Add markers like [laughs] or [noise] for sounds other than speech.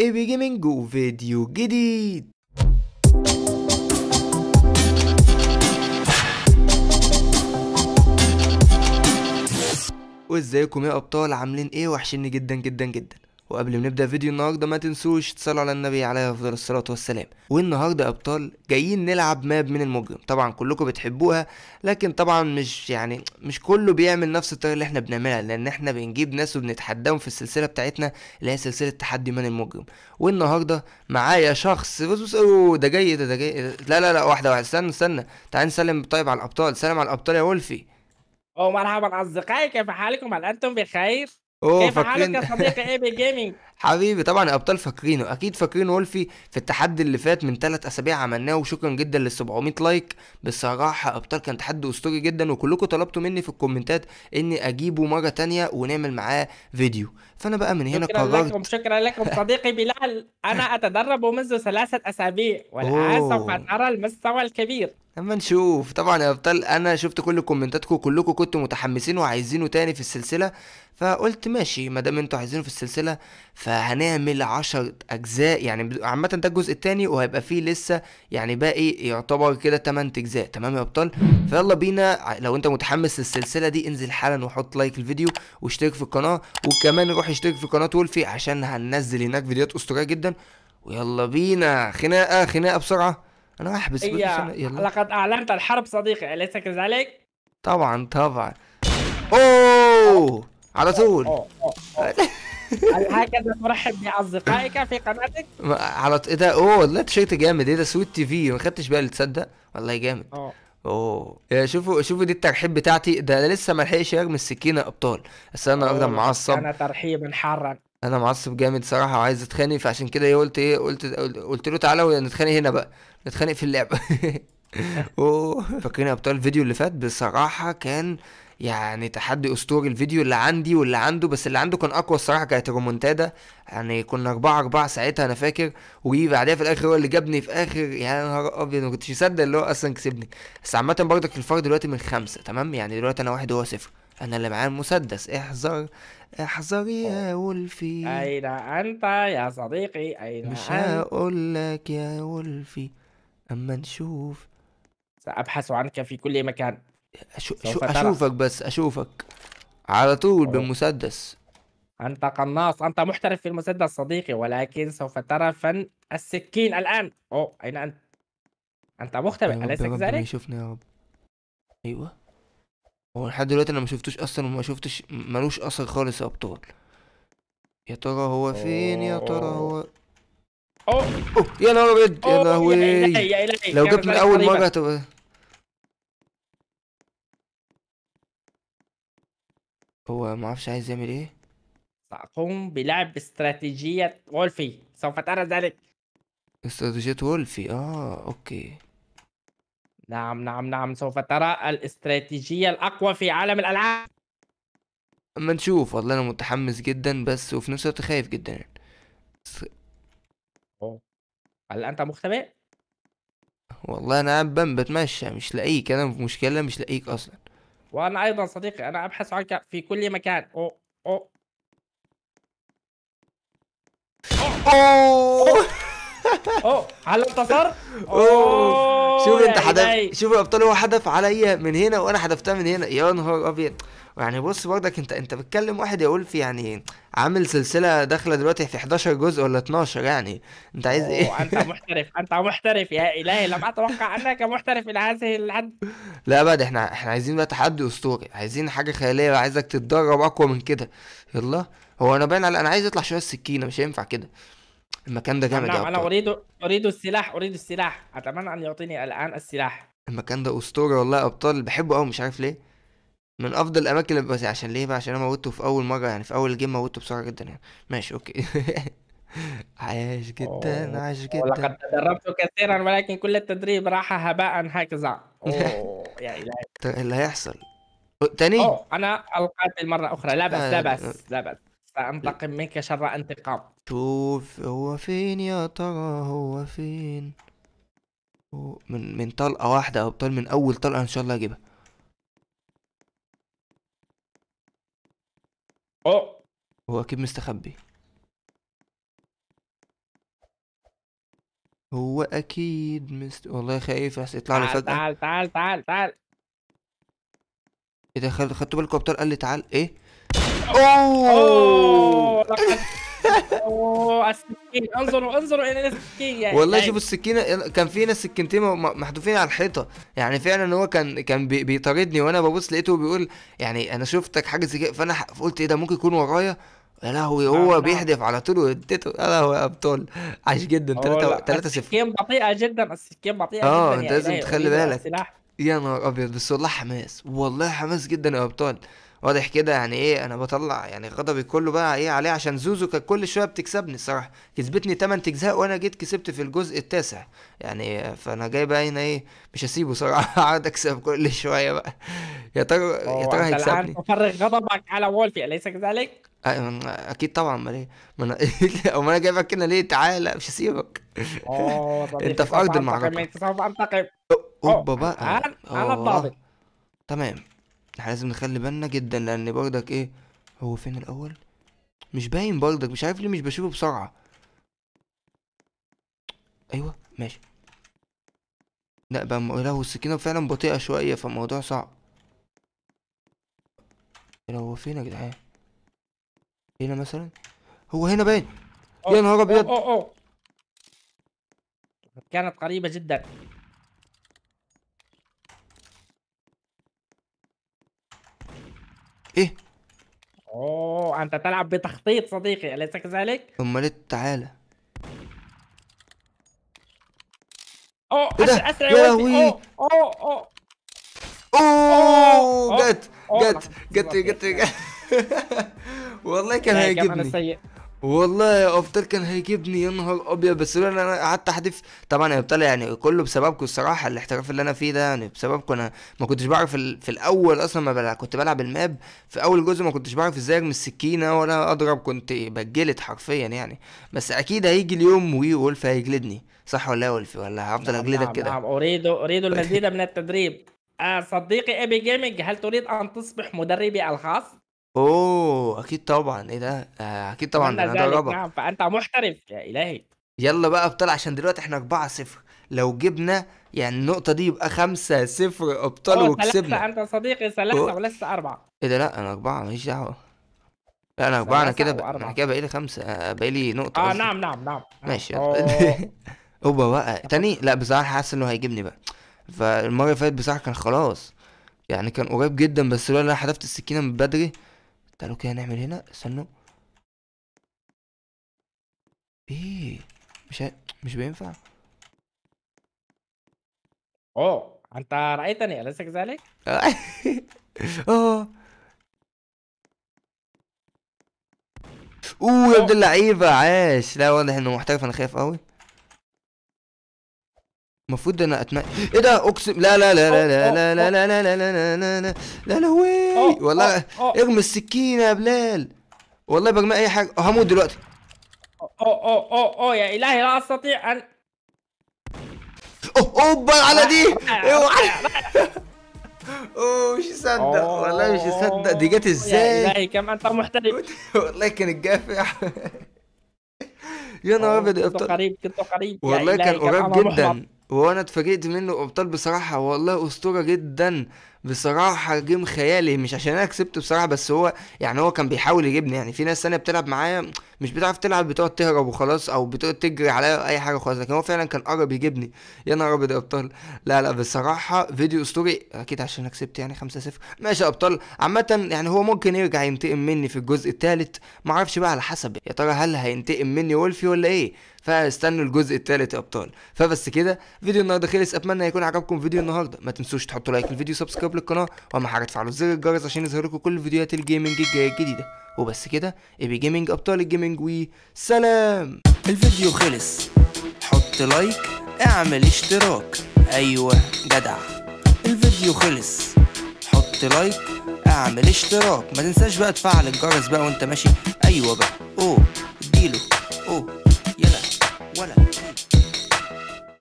اي بي جيمنج وفيديو جديد وازيكم يا ابطال عاملين ايه وحشني جدا جدا جدا وقبل ما نبدا فيديو النهارده ما تنسوش تصلوا على النبي عليه افضل الصلاه والسلام والنهارده ابطال جايين نلعب ماب من المجرم طبعا كلكم بتحبوها لكن طبعا مش يعني مش كله بيعمل نفس الطريقه اللي احنا بنعملها لان احنا بنجيب ناس وبنتحداهم في السلسله بتاعتنا اللي هي سلسله تحدي من المجرم والنهارده معايا شخص ده جاي ده ده جاي لا لا لا واحده واحده استنى استنى تعال نسلم طيب على الابطال سلام على الابطال يا ولفي او مرحبا اصدقائي كيف حالكم هل انتم بخير اوه كيف فاكرين حالك يا صديقي اي بي جيمنج حبيبي طبعا ابطال فاكرينه اكيد فاكرين وولفي في التحدي اللي فات من ثلاث اسابيع عملناه وشكرا جدا لل 700 لايك بصراحه ابطال كان تحدي اسطوري جدا وكلكم طلبتوا مني في الكومنتات اني اجيبه مره تانية ونعمل معاه فيديو فانا بقى من هنا شكرا قررت لكم شكرا لكم صديقي بلال انا اتدرب منذ ثلاثه اسابيع [laughs] والان سوف ارى المستوى الكبير اما نشوف طبعا يا ابطال انا شفت كل كومنتاتكم كلكم كنتوا متحمسين وعايزينه تاني في السلسله فقلت ماشي ما دام انتوا عايزينه في السلسله فهنعمل 10 اجزاء يعني عامه ده الجزء التاني وهيبقى فيه لسه يعني باقي يعتبر كده 8 اجزاء تمام يا ابطال فيلا بينا لو انت متحمس للسلسله دي انزل حالا وحط لايك الفيديو واشترك في القناه وكمان روح اشترك في قناه ولفي عشان هننزل هناك فيديوهات اسطوريه جدا ويلا بينا خناقه خناقه بسرعه انا احبس بس يلا لقد اعلنت الحرب صديقي اليس كذلك طبعا طبعا اوه على طول [laughs] هكذا ترحب باصدقائك في قناتك على ايه ده اوه لا تيشيرت جامد ايه ده سويت تي في ما خدتش بالي تصدق والله جامد أوه. اوه شوفوا شوفوا دي الترحيب بتاعتي ده لسه ما لحقش يرمي السكينه ابطال بس انا راجل معصب انا ترحيبا حارا انا معصب جامد صراحه وعايز اتخانق فعشان كده ايه قلت ايه قلت قلت له تعالى ونتخانق هنا بقى نتخانق في اللعب [laughs] فاكرين يا الفيديو اللي فات بصراحه كان يعني تحدي اسطوري الفيديو اللي عندي واللي عنده بس اللي عنده كان اقوى الصراحه كانت رومونتادا يعني كنا أربعة أربعة ساعتها انا فاكر وجي بعدها في الاخر هو اللي جابني في اخر يعني نهار ابيض ما كنتش مصدق اللي هو اصلا كسبني بس عامه برضك الفرق دلوقتي من خمسه تمام يعني دلوقتي انا واحد وهو صفر انا اللي معايا المسدس احذر احذر يا ولفي اين انت يا صديقي اين مش هقول لك يا ولفي أما نشوف سأبحث عنك في كل مكان أشو أشو أشوفك بس أشوفك على طول بالمسدس أنت قناص أنت محترف في المسدس صديقي ولكن سوف ترى فن السكين الآن أوه أين أنت؟ أنت مختبئ أليس كذلك؟ يشوفني يا رب أيوه هو لحد دلوقتي أنا ما شفتوش أصلا وما شفتش ملوش أثر خالص يا أبطال يا ترى هو فين يا ترى هو اوه يا نهار ابيض يا لهوي لو جبت من اول مره هتبقى هو ما اعرفش عايز يعمل ايه ساقوم بلعب استراتيجية وولفي سوف ترى ذلك استراتيجية وولفي اه اوكي نعم نعم نعم سوف ترى الاستراتيجية الأقوى في عالم الألعاب اما نشوف والله انا متحمس جدا بس وفي نفس الوقت خايف جدا هل أنت مختبئ؟ والله أنا قاعد بتمشى مش لاقيك أنا في مشكلة مش لاقيك أصلا وأنا أيضا صديقي أنا أبحث عنك في كل مكان أو أو أوه أوه هل انتصر؟ [laughs] أوه شوف أنت حدف شوف الابطال هو حدف عليا من هنا وأنا حدفتها من هنا يا نهار أبيض يعني بص برضك انت انت بتكلم واحد يقول في يعني عامل سلسله داخله دلوقتي في 11 جزء ولا 12 يعني انت عايز ايه؟ انت محترف انت محترف يا الهي لم اتوقع انك محترف الى هذه الحد [laughs] لا ابدا احنا احنا عايزين بقى تحدي اسطوري عايزين حاجه خياليه عايزك تتدرب اقوى من كده يلا هو انا باين على انا عايز اطلع شويه السكينه مش هينفع كده المكان ده جامد انا انا اريد اريد السلاح اريد السلاح اتمنى ان يعطيني الان السلاح المكان ده اسطوري والله ابطال بحبه قوي مش عارف ليه من افضل الاماكن اللي بس عشان ليه بقى عشان انا موتته في اول مره يعني في اول جيم موتته بسرعه جدا يعني ماشي اوكي [laughs] عايش جدا عايش جدا ولقد تدربت كثيرا ولكن كل التدريب راح هباء هكذا [laughs] اوه يا الهي طيب، إيه اللي هيحصل تاني اوه انا القاتل مره اخرى لا بأس لا آه، بأس آه. لا بأس سأنتقم منك شر انتقام شوف هو فين يا ترى هو فين من من طلقه واحده او من اول طلقه ان شاء الله اجيبها اه هو اكيد مستخبي هو اكيد مست والله خايف احس يطلع لي فجأة تعال تعال تعال تعال ايه ده خدتوا بالكم ابطال قال لي تعال ايه اوه اوه اوه السكين انظروا انظروا الى السكين يعني والله طيب. شوف السكينه كان في ناس سكينتين محذوفين على الحيطه يعني فعلا هو كان كان بيطاردني وانا ببص لقيته بيقول يعني انا شفتك حاجه زي كده فانا قلت ايه ده ممكن يكون ورايا يا لهوي هو آه بيحدف على طول واديته يا لهوي يا ابطال عاش جدا 3 3 0 السكين بطيئه جدا السكين بطيئه آه، جدا اه انت يعني. لازم تخلي بالك يا نهار ابيض بس والله حماس والله حماس جدا يا ابطال واضح كده يعني ايه انا بطلع يعني غضبي كله بقى ايه عليه عشان زوزو كانت كل شويه بتكسبني الصراحه كسبتني 8 اجزاء وانا جيت كسبت في الجزء التاسع يعني فانا جاي بقى هنا ايه مش هسيبه صراحه [laughs] اقعد اكسب كل شويه بقى يا ترى يا ترى هيكسبني انت تفرغ غضبك على وولفي اليس كذلك؟ اكيد طبعا ما ليه ما انا [laughs] ما انا جايبك هنا ليه تعالى مش هسيبك [laughs] انت في ارض المعركه انتقم اوبا بقى انا الضابط تمام احنا لازم نخلي بالنا جدا لان بردك ايه هو فين الاول مش باين بردك مش عارف ليه مش بشوفه بسرعه ايوه ماشي لا بقى لا السكينه فعلا بطيئه شويه فالموضوع صعب هو فين يا جدعان هنا مثلا هو هنا باين يا نهار ابيض كانت قريبه جدا ايه اوه انت تلعب بتخطيط صديقي اليس كذلك امال تعالى اوه إيه اسرع يا لهوي اوه اوه اوه جت جت جت جت [laughs] والله كان هيعجبني والله يا افطار كان هيجيبني يا نهار ابيض بس انا قعدت احدف طبعا يا ابطال يعني كله بسببكم الصراحه الاحتراف اللي انا فيه ده يعني بسببكم انا ما كنتش بعرف في الاول اصلا ما بلعب كنت بلعب الماب في اول جزء ما كنتش بعرف ازاي ارمي السكينه ولا اضرب كنت بتجلد حرفيا يعني بس اكيد هيجي اليوم وي وولف هيجلدني صح ولا إيه يا ولا هفضل اجلدك نعم، كده نعم اريد اريد [laughs] المزيد من التدريب آه صديقي ابي جيمنج هل تريد ان تصبح مدربي الخاص؟ أوه! أكيد طبعًا، إيه ده؟ آآ أكيد طبعًا، ده اكيد أنا انا رابع. نعم، فأنت محترف يا إلهي. يلا بقى أبطال عشان دلوقتي إحنا 4-0 لو جِبنا يعني النقطة دي يبقى 5-0 أبطال وكسبنا. 3 أنت صديقي ثلاثة ولسه أربعة إيه ده لأ، أنا أربعة ماليش دعوة. لأ أنا أربعة أنا كده انا كده باقي لي بقالي باقي لي نقطة آه، نعم، نعم، نعم، ماشي هوبا [laughs] بقى تاني؟ لأ بصراحة حاسس إنه هيجيبني بقى. فالمرّة اللي فاتت بصراحة كان خلاص، يعني كان قريب جدًا بس لولا أنا حذفت السكينة من بدري تعالوا كده نعمل هنا استنوا ايه مش ه... مش بينفع اوه انت رايتني اليس كذلك [laughs] اوه اوه يا ابن اللعيبه عاش لا واضح انه محترف انا خايف قوي المفروض انا اتم ايه ده اقسم لا لا لا لا لا لا لا لا لا لا لا لا لا لا لا والله ارمي السكينه يا بلال والله برمي اي حاجه هموت دلوقتي اوه اوه اوه اوه يا الهي لا استطيع ان اوبا على دي اوه مش لا والله مش لا دي جت ازاي يا الهي لا انت محترف والله لا لا يا نهار ابيض قريب كنت قريب والله كان قريب جدا وانا اتفاجئت منه ابطال بصراحه والله اسطوره جدا بصراحه جيم خيالي مش عشان انا كسبته بصراحه بس هو يعني هو كان بيحاول يجيبني يعني في ناس ثانيه بتلعب معايا مش بتعرف تلعب بتقعد تهرب وخلاص او بتقعد تجري عليا اي حاجه خالص لكن هو فعلا كان قرب يجيبني يا نهار ابيض يا ابطال لا لا بصراحه فيديو اسطوري اكيد عشان انا كسبت يعني 5 0 ماشي يا ابطال عامه يعني هو ممكن يرجع ينتقم مني في الجزء الثالث معرفش بقى على حسب يا ترى هل هينتقم مني وولفي ولا ايه فاستنوا الجزء الثالث يا ابطال فبس كده فيديو النهارده خلص اتمنى يكون عجبكم فيديو النهارده ما تنسوش تحطوا لايك للفيديو سبسكرايب سبسكرايب للقناه واهم حاجه تفعلوا زر الجرس عشان يظهر لكم كل فيديوهات الجيمنج الجديده وبس كده ابي جيمنج ابطال الجيمنج وسلام الفيديو خلص حط لايك اعمل اشتراك ايوه جدع الفيديو خلص حط لايك اعمل اشتراك ما تنساش بقى تفعل الجرس بقى وانت ماشي ايوه بقى اوه اديله